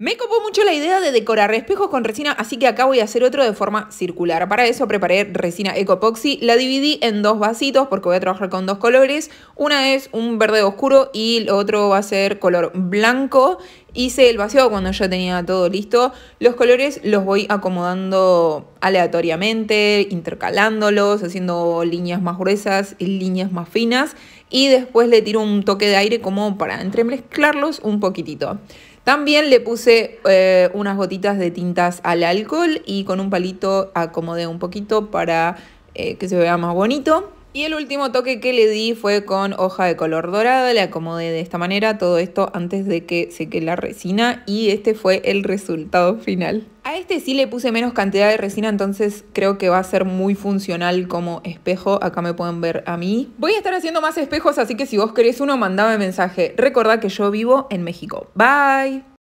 Me copó mucho la idea de decorar espejos con resina, así que acá voy a hacer otro de forma circular. Para eso preparé resina Ecopoxy, la dividí en dos vasitos porque voy a trabajar con dos colores. Una es un verde oscuro y el otro va a ser color blanco. Hice el vacío cuando ya tenía todo listo. Los colores los voy acomodando aleatoriamente, intercalándolos, haciendo líneas más gruesas y líneas más finas. Y después le tiro un toque de aire como para entremezclarlos un poquitito. También le puse eh, unas gotitas de tintas al alcohol y con un palito acomodé un poquito para eh, que se vea más bonito. Y el último toque que le di fue con hoja de color dorado, le acomodé de esta manera, todo esto antes de que seque la resina y este fue el resultado final. A este sí le puse menos cantidad de resina, entonces creo que va a ser muy funcional como espejo. Acá me pueden ver a mí. Voy a estar haciendo más espejos, así que si vos querés uno, mandame mensaje. Recordá que yo vivo en México. Bye.